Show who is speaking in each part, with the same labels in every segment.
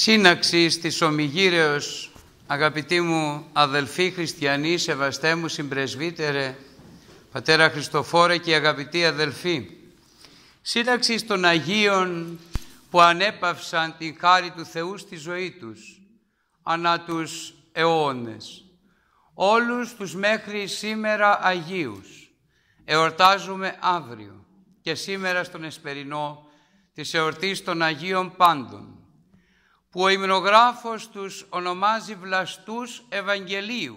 Speaker 1: σύναξη της Ομιγύρεως, αγαπητοί μου αδελφοί χριστιανοί, σεβαστέ μου συμπρεσβύτερε, πατέρα Χριστοφόρε και αγαπητοί αδελφοί, σύναξη των Αγίων που ανέπαυσαν την χάρη του Θεού στη ζωή τους, ανά τους αιώνες. Όλους τους μέχρι σήμερα Αγίους εορτάζουμε αύριο και σήμερα στον Εσπερινό της εορτής των Αγίων Πάντων που ο υμνογράφος τους ονομάζει βλαστούς Ευαγγελίου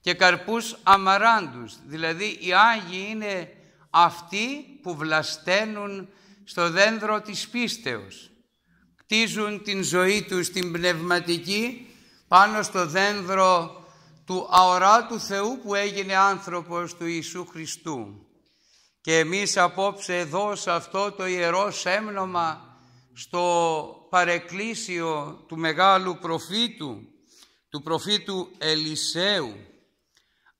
Speaker 1: και καρπούς αμαράντους. Δηλαδή οι Άγιοι είναι αυτοί που βλασταίνουν στο δέντρο της πίστεως. Κτίζουν την ζωή τους, την πνευματική, πάνω στο δέντρο του αοράτου Θεού που έγινε άνθρωπος του Ιησού Χριστού. Και εμείς απόψε εδώ σε αυτό το ιερός σέμνομα στο παρεκκλήσιο του μεγάλου προφήτου, του προφήτου Ελισέου,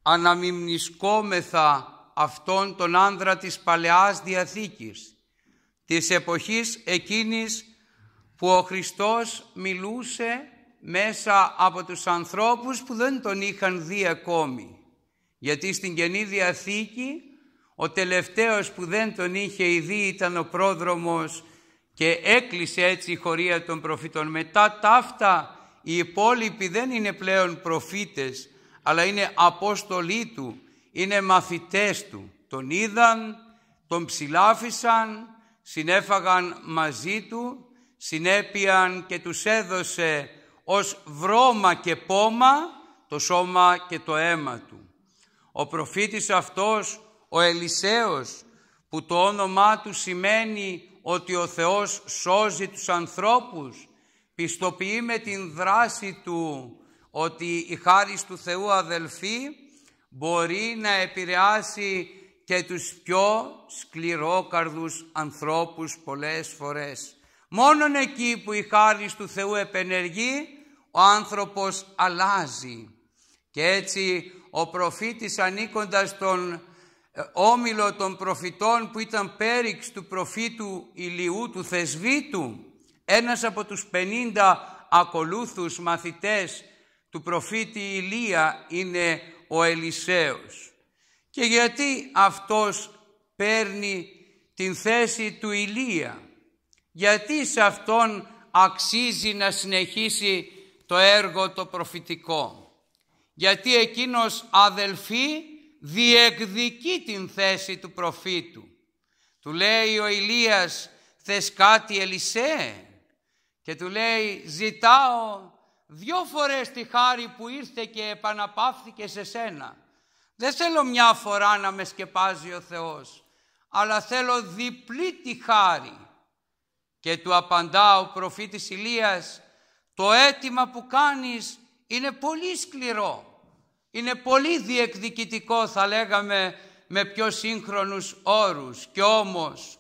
Speaker 1: αναμιμνισκόμεθα αυτόν τον άνδρα της Παλαιάς Διαθήκης, της εποχής εκείνης που ο Χριστός μιλούσε μέσα από τους ανθρώπους που δεν τον είχαν δει ακόμη. Γιατί στην Καινή Διαθήκη ο τελευταίος που δεν τον είχε δει ήταν ο πρόδρομος και έκλεισε έτσι η χωρία των προφήτων. Μετά ταύτα οι υπόλοιποι δεν είναι πλέον προφήτες, αλλά είναι απόστολοι του, είναι μαθητές του. Τον είδαν, τον ψηλάφισαν, συνέφαγαν μαζί του, συνέπιαν και τους έδωσε ως βρώμα και πόμα το σώμα και το αίμα του. Ο προφήτης αυτός, ο Ελισέος, που το όνομά του σημαίνει ότι ο Θεός σώζει τους ανθρώπους. Πιστοποιεί με την δράση Του ότι η χάρη του Θεού Αδελφή μπορεί να επηρεάσει και τους πιο σκληρόκαρδους ανθρώπους πολλές φορές. Μόνον εκεί που η χάρη του Θεού επενεργεί, ο άνθρωπος αλλάζει. Και έτσι ο προφήτης ανήκοντας τον ε, όμιλο των προφητών που ήταν πέριξ του προφήτου Ηλιού του Θεσβήτου, ένας από τους 50 ακολούθους μαθητές του προφήτη Ηλία είναι ο Ελισέος. Και γιατί αυτός παίρνει την θέση του Ηλία. Γιατί σε αυτόν αξίζει να συνεχίσει το έργο το προφητικό. Γιατί εκείνος αδελφοί διεκδικεί την θέση του προφήτου. Του λέει ο Ηλίας θες κάτι Ελισέ και του λέει ζητάω δυο φορές τη χάρη που ήρθε και επαναπαύθηκε σε σένα. Δεν θέλω μια φορά να με σκεπάζει ο Θεός αλλά θέλω διπλή τη χάρη. Και του απαντά ο προφήτης Ηλίας το αίτημα που κάνεις είναι πολύ σκληρό είναι πολύ διεκδικητικό θα λέγαμε με πιο σύγχρονους όρους και όμως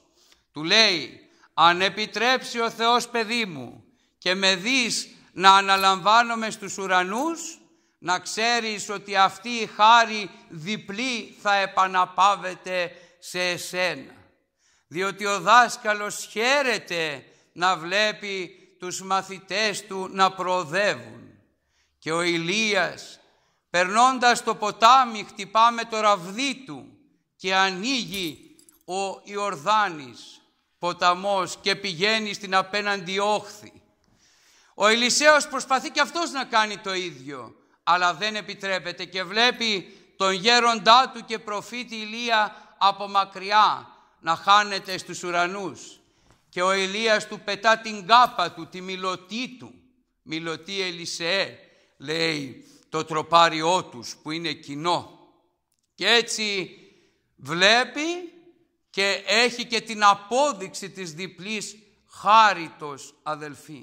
Speaker 1: του λέει αν επιτρέψει ο Θεός παιδί μου και με δεις να αναλαμβάνομαι στους ουρανούς να ξέρεις ότι αυτή η χάρη διπλή θα επαναπάβεται σε εσένα. Διότι ο δάσκαλος χαίρεται να βλέπει τους μαθητές του να προοδεύουν. Και ο Ηλίας Περνώντας το ποτάμι χτυπάμε το ραβδί του και ανοίγει ο Ιορδάνης ποταμός και πηγαίνει στην απέναντι όχθη. Ο Ελισέος προσπαθεί και αυτός να κάνει το ίδιο, αλλά δεν επιτρέπεται και βλέπει τον γέροντά του και προφήτη Ηλία από μακριά να χάνεται στους ουρανούς. Και ο Ηλίας του πετά την κάπα του, τη μιλωτή του. Μιλωτή Ελισέ, λέει το τροπάριό τους που είναι κοινό. Και έτσι βλέπει και έχει και την απόδειξη της διπλής χάριτος αδελφή.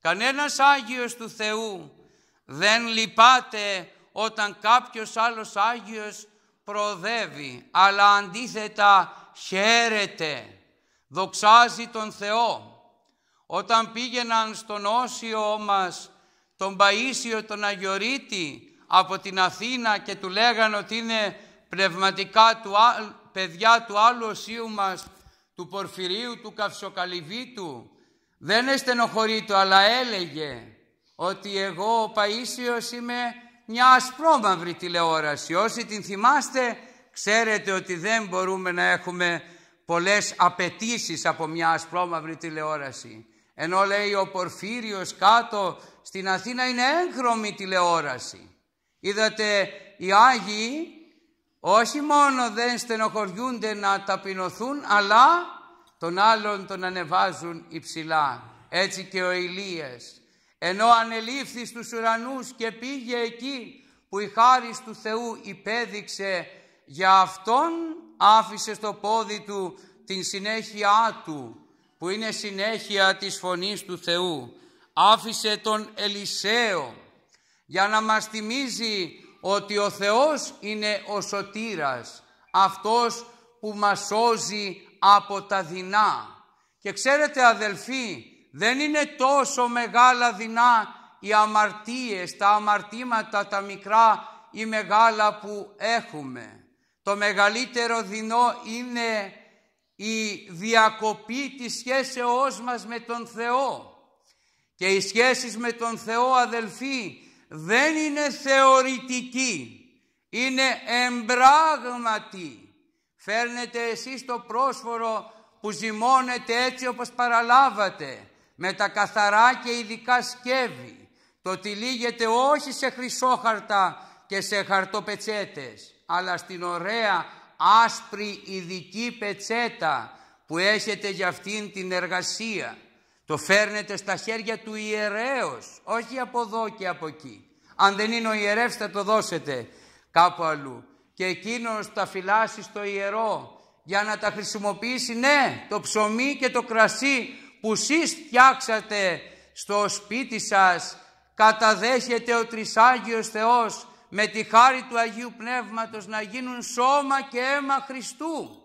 Speaker 1: Κανένας Άγιος του Θεού δεν λυπάται όταν κάποιος άλλος Άγιος προοδεύει, αλλά αντίθετα χαίρεται, δοξάζει τον Θεό. Όταν πήγαιναν στον Όσιο μας τον Παΐσιο τον Αγιορείτη από την Αθήνα και του λέγανε ότι είναι πνευματικά του, παιδιά του άλλου οσίου μας, του Πορφυρίου, του Καυσοκαλυβίτου. Δεν του αλλά έλεγε ότι εγώ ο Παΐσιος είμαι μια ασπρόμαυρη τηλεόραση. Όσοι την θυμάστε, ξέρετε ότι δεν μπορούμε να έχουμε πολλές απαιτήσεις από μια ασπρόμαυρη τηλεόραση. Ενώ λέει ο Πορφύριος κάτω στην Αθήνα είναι έγχρωμη τηλεόραση. Είδατε οι Άγιοι όχι μόνο δεν στενοχωριούνται να ταπεινωθούν αλλά τον άλλον τον ανεβάζουν υψηλά. Έτσι και ο Ηλίας. Ενώ ανελήφθη στους ουρανούς και πήγε εκεί που η χάρις του Θεού υπέδειξε για αυτόν άφησε στο πόδι του την συνέχειά του που είναι συνέχεια της φωνής του Θεού άφησε τον Ελισαίο για να μας θυμίζει ότι ο Θεός είναι ο σωτήρας, αυτός που μας σώζει από τα δεινά. Και ξέρετε αδελφοί, δεν είναι τόσο μεγάλα δεινά οι αμαρτίες, τα αμαρτήματα, τα μικρά ή μεγάλα που έχουμε. Το μεγαλύτερο δεινό είναι η διακοπή της σχέσεώς μας με τον Θεό. Και οι σχέσεις με τον Θεό αδελφοί δεν είναι θεωρητική, είναι εμπράγματη. Φέρνετε εσείς το πρόσφορο που ζυμώνετε έτσι όπως παραλάβατε, με τα καθαρά και ειδικά σκεύη. Το τυλίγετε όχι σε χρυσόχαρτα και σε χαρτοπετσέτες, αλλά στην ωραία άσπρη ειδική πετσέτα που έχετε για αυτήν την εργασία. Το φέρνετε στα χέρια του ιερέως, όχι από εδώ και από εκεί. Αν δεν είναι ο ιερεύς θα το δώσετε κάπου αλλού. Και εκείνος τα φυλάσσει στο ιερό για να τα χρησιμοποιήσει, ναι, το ψωμί και το κρασί που εσείς φτιάξατε στο σπίτι σας, καταδέχεται ο Τρισάγιος Θεός με τη χάρη του Αγίου Πνεύματος να γίνουν σώμα και αίμα Χριστού.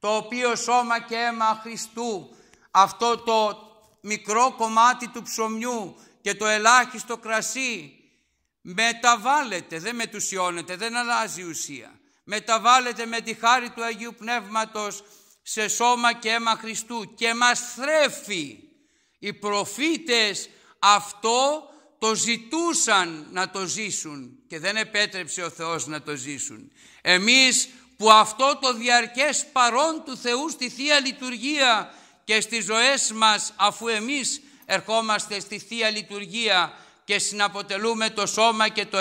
Speaker 1: Το οποίο σώμα και αίμα Χριστού, αυτό το μικρό κομμάτι του ψωμιού και το ελάχιστο κρασί μεταβάλλεται, δεν μετουσιώνεται, δεν αλλάζει ουσία. Μεταβάλλεται με τη χάρη του Αγίου Πνεύματος σε σώμα και αίμα Χριστού και μας θρέφει. Οι προφήτες αυτό το ζητούσαν να το ζήσουν και δεν επέτρεψε ο Θεός να το ζήσουν. Εμείς που αυτό το διαρκές παρόν του Θεού στη Θεία Λειτουργία και στις ζωές μας αφού εμείς ερχόμαστε στη Θεία Λειτουργία και συναποτελούμε το σώμα και το,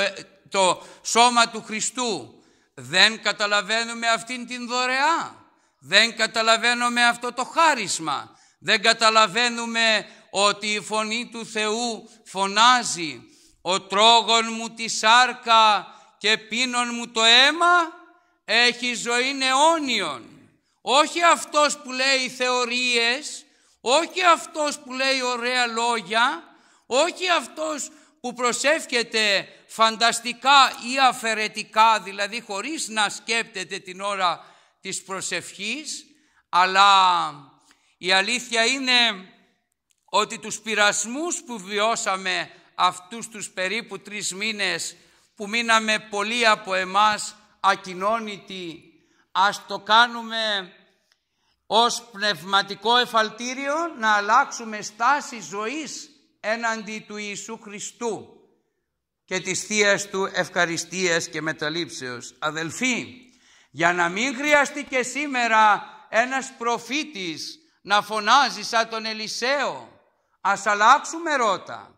Speaker 1: το σώμα του Χριστού δεν καταλαβαίνουμε αυτήν την δωρεά, δεν καταλαβαίνουμε αυτό το χάρισμα, δεν καταλαβαίνουμε ότι η φωνή του Θεού φωνάζει «Ο τρόγων μου τη σάρκα και πίνων μου το αίμα έχει ζωή αιώνιον». Όχι αυτός που λέει θεωρίες, όχι αυτός που λέει ωραία λόγια, όχι αυτός που προσεύχεται φανταστικά ή αφαιρετικά, δηλαδή χωρίς να σκέπτεται την ώρα της προσευχής, αλλά η αλήθεια είναι ότι τους πειρασμούς που βιώσαμε αυτούς τους περίπου τρεις μήνες που μείναμε πολλοί από εμάς ακοινώνητοι, ας το κάνουμε ως πνευματικό εφαλτήριο να αλλάξουμε στάση ζωής έναντι του Ιησού Χριστού και της Θείας Του ευχαριστίας και μεταλήψεως. Αδελφοί, για να μην χρειαστεί και σήμερα ένας προφήτης να φωνάζει σαν τον Ελισαίο, Ας αλλάξουμε ρότα.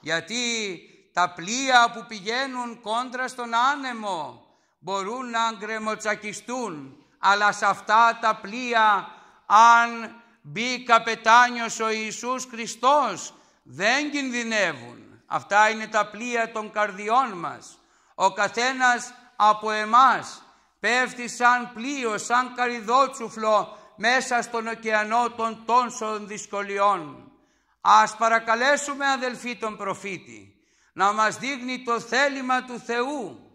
Speaker 1: Γιατί τα πλοία που πηγαίνουν κόντρα στον άνεμο μπορούν να γκρεμοτσακιστούν. Αλλά σε αυτά τα πλοία αν μπει καπετάνιος ο Ιησούς Χριστός δεν κινδυνεύουν. Αυτά είναι τα πλοία των καρδιών μας. Ο καθένας από εμάς πέφτει σαν πλοίο, σαν καριδότσουφλο μέσα στον ωκεανό των τόνσων δυσκολιών. Ας παρακαλέσουμε αδελφοί τον προφήτη να μας δείχνει το θέλημα του Θεού.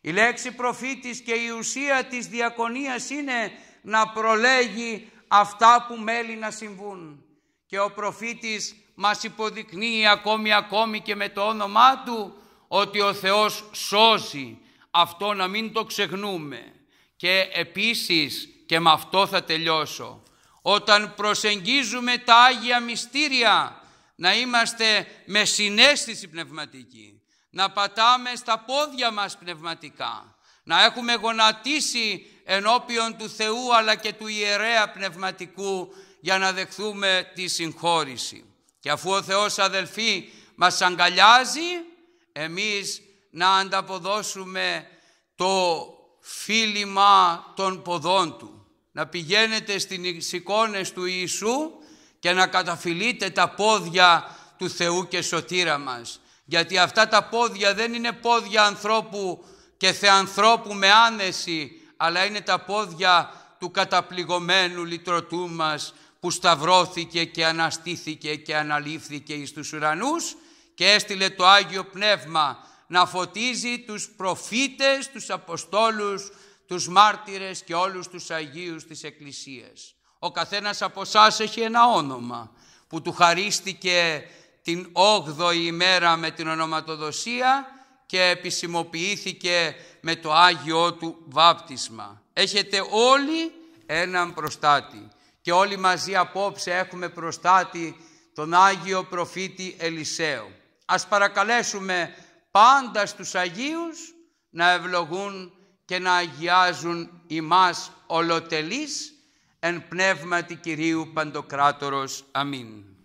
Speaker 1: Η λέξη προφήτης και η ουσία της διακονίας είναι να προλέγει αυτά που μέλη να συμβούν. Και ο προφήτης μας υποδεικνύει ακόμη ακόμη και με το όνομά του ότι ο Θεός σώζει. Αυτό να μην το ξεχνούμε. Και επίσης και με αυτό θα τελειώσω όταν προσεγγίζουμε τα Άγια Μυστήρια να είμαστε με συνέστηση πνευματική, να πατάμε στα πόδια μας πνευματικά, να έχουμε γονατίσει ενώπιον του Θεού αλλά και του ιερέα πνευματικού για να δεχθούμε τη συγχώρηση. Και αφού ο Θεός αδελφοί μας αγκαλιάζει, εμείς να ανταποδώσουμε το φίλημα των ποδών Του να πηγαίνετε στις εικόνες του Ιησού και να καταφυλείτε τα πόδια του Θεού και σωτήρα μας. Γιατί αυτά τα πόδια δεν είναι πόδια ανθρώπου και θεανθρώπου με άνεση, αλλά είναι τα πόδια του καταπληγωμένου λυτρωτού μας που σταυρώθηκε και αναστήθηκε και αναλήφθηκε εις τους ουρανούς και έστειλε το Άγιο Πνεύμα να φωτίζει τους προφήτες, τους Αποστόλους, τους μάρτυρες και όλους τους Αγίους της Εκκλησίας. Ο καθένας από εσάς έχει ένα όνομα που του χαρίστηκε την 8η ημέρα με την ονοματοδοσία και επισημοποιήθηκε με το Άγιό του βάπτισμα. Έχετε όλοι έναν προστάτη και όλοι μαζί απόψε έχουμε προστάτη τον Άγιο Προφήτη Ελισσαίο. Ας παρακαλέσουμε πάντα στους Αγίους να ευλογούν και να αγιάζουν ημάς ολοτελείς εν πνεύματι Κυρίου Παντοκράτορος. Αμήν.